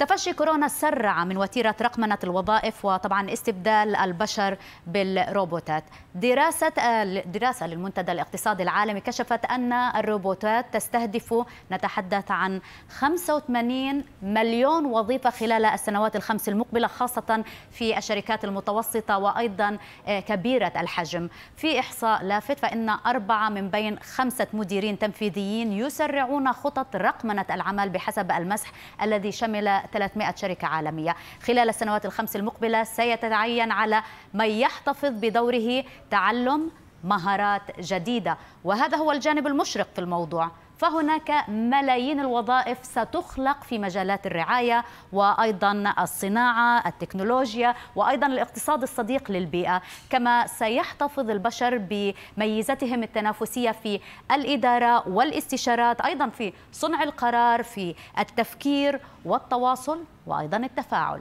تفشي كورونا سرع من وتيرة رقمنة الوظائف وطبعا استبدال البشر بالروبوتات دراسة, دراسة للمنتدى الاقتصادي العالمي كشفت أن الروبوتات تستهدف نتحدث عن 85 مليون وظيفة خلال السنوات الخمس المقبلة خاصة في الشركات المتوسطة وأيضا آه، كبيرة الحجم في إحصاء لافت فإن أربعة من بين خمسة مديرين تنفيذيين يسرعون خطط رقمنة العمل بحسب المسح الذي شمل 300 شركة عالمية خلال السنوات الخمس المقبلة سيتعين على من يحتفظ بدوره تعلم مهارات جديدة وهذا هو الجانب المشرق في الموضوع فهناك ملايين الوظائف ستخلق في مجالات الرعايه وايضا الصناعه، التكنولوجيا وايضا الاقتصاد الصديق للبيئه، كما سيحتفظ البشر بميزتهم التنافسيه في الاداره والاستشارات، ايضا في صنع القرار، في التفكير والتواصل وايضا التفاعل.